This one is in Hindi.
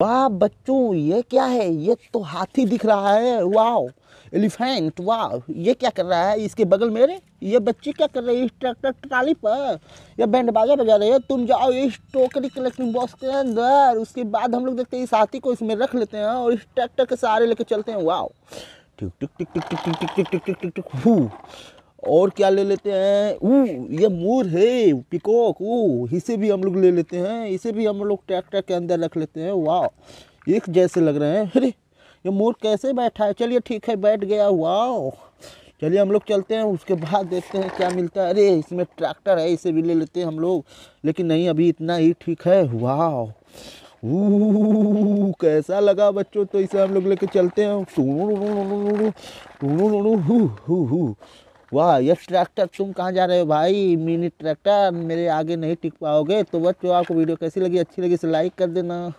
वाह बच्चों ये क्या है ये तो हाथी दिख रहा है वाह एलिफेंट वाह ये क्या कर रहा है इसके बगल मेरे ये बच्ची क्या कर रही है इस ट्रैक्टर ट्राली पर यह बैंड बाजा बजा रही है तुम जाओ इस टोकरी कलेक्टिंग बॉक्स के अंदर उसके बाद हम लोग देखते हैं इस हाथी को इसमें रख लेते हैं और इस ट्रैक्टर के सहारे लेके चलते हैं वाह टिक टिक टिक टिक टिक टिक टिक टिक टिक टिक टिक टिक और क्या ले लेते हैं ऊ ये मोर है पिकॉक ऊ इसे भी हम लोग ले लेते हैं इसे भी हम लोग ट्रैक्टर के अंदर रख लेते हैं वाह एक जैसे लग रहे हैं अरे ये मोर कैसे बैठा है चलिए ठीक है बैठ गया वाह चलिए हम लोग चलते हैं उसके बाद देखते हैं क्या मिलता है अरे इसमें ट्रैक्टर है इसे भी ले लेते हैं हम लोग लेकिन नहीं अभी इतना ही ठीक है वाह कैसा लगा बच्चों तो इसे हम लोग लेके चलते हैं वाह यश ट्रैक्टर तुम कहाँ जा रहे हो भाई मिनी ट्रैक्टर मेरे आगे नहीं टिक पाओगे तो बच्चों आपको वीडियो कैसी लगी अच्छी लगी इसे तो लाइक कर देना